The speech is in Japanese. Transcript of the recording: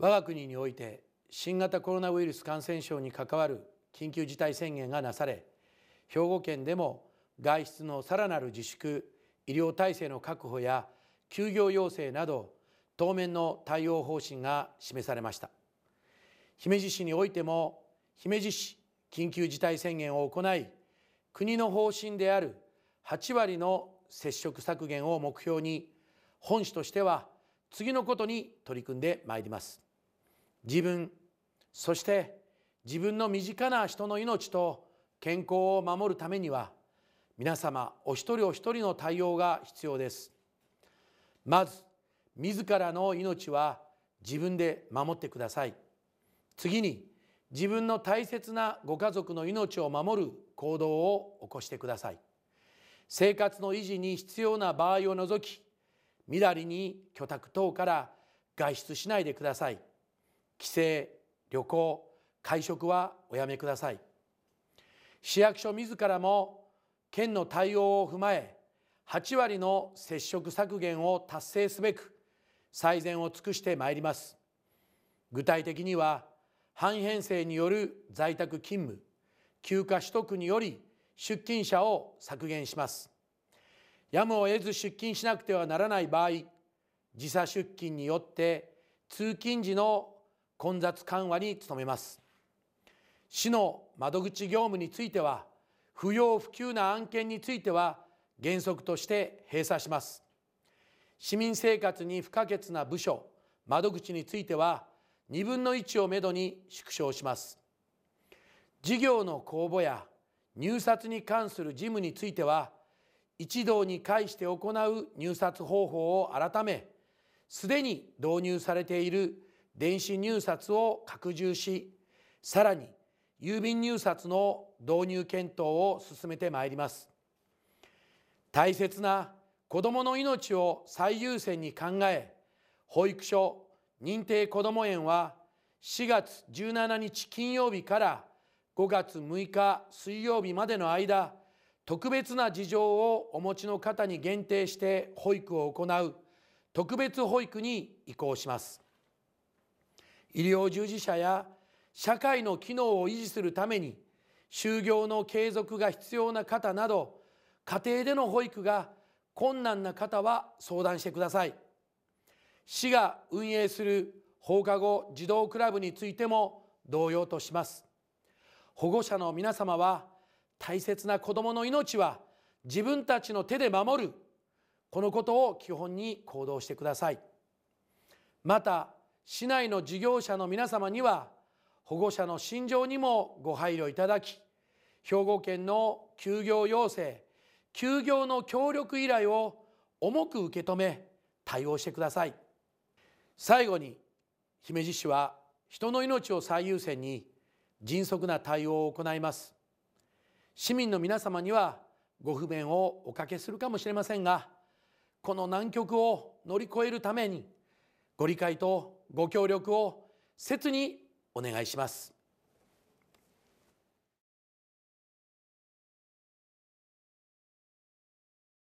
我が国において新型コロナウイルス感染症に関わる緊急事態宣言がなされ兵庫県でも外出のさらなる自粛医療体制の確保や休業要請など当面の対応方針が示されました姫路市においても姫路市緊急事態宣言を行い国の方針である8割の接触削減を目標に本市としては次のことに取り組んでまいります。自分そして自分の身近な人の命と健康を守るためには皆様お一人お一人の対応が必要ですまず自らの命は自分で守ってください次に自分の大切なご家族の命を守る行動を起こしてください生活の維持に必要な場合を除きみだりに居宅等から外出しないでください帰省旅行会食はおやめください市役所自らも県の対応を踏まえ8割の接触削減を達成すべく最善を尽くしてまいります具体的には半編成による在宅勤務休暇取得により出勤者を削減しますやむを得ず出勤しなくてはならない場合時差出勤によって通勤時の混雑緩和に努めます市の窓口業務については不要不急な案件については原則として閉鎖します市民生活に不可欠な部署窓口については2分の1をめどに縮小します事業の公募や入札に関する事務については一堂に会して行う入札方法を改めすでに導入されている電子入札を拡充しさらに郵便入札の導入検討を進めてまいります大切な子どもの命を最優先に考え保育所認定こども園は4月17日金曜日から5月6日水曜日までの間特別な事情をお持ちの方に限定して保育を行う特別保育に移行します。医療従事者や社会の機能を維持するために就業の継続が必要な方など家庭での保育が困難な方は相談してください市が運営する放課後児童クラブについても同様とします保護者の皆様は大切な子どもの命は自分たちの手で守るこのことを基本に行動してくださいまた市内の事業者の皆様には保護者の心情にもご配慮いただき兵庫県の休業要請休業の協力依頼を重く受け止め対応してください最後に姫路市は人の命を最優先に迅速な対応を行います市民の皆様にはご不便をおかけするかもしれませんがこの難局を乗り越えるためにご理解とご協力を切にお願いします。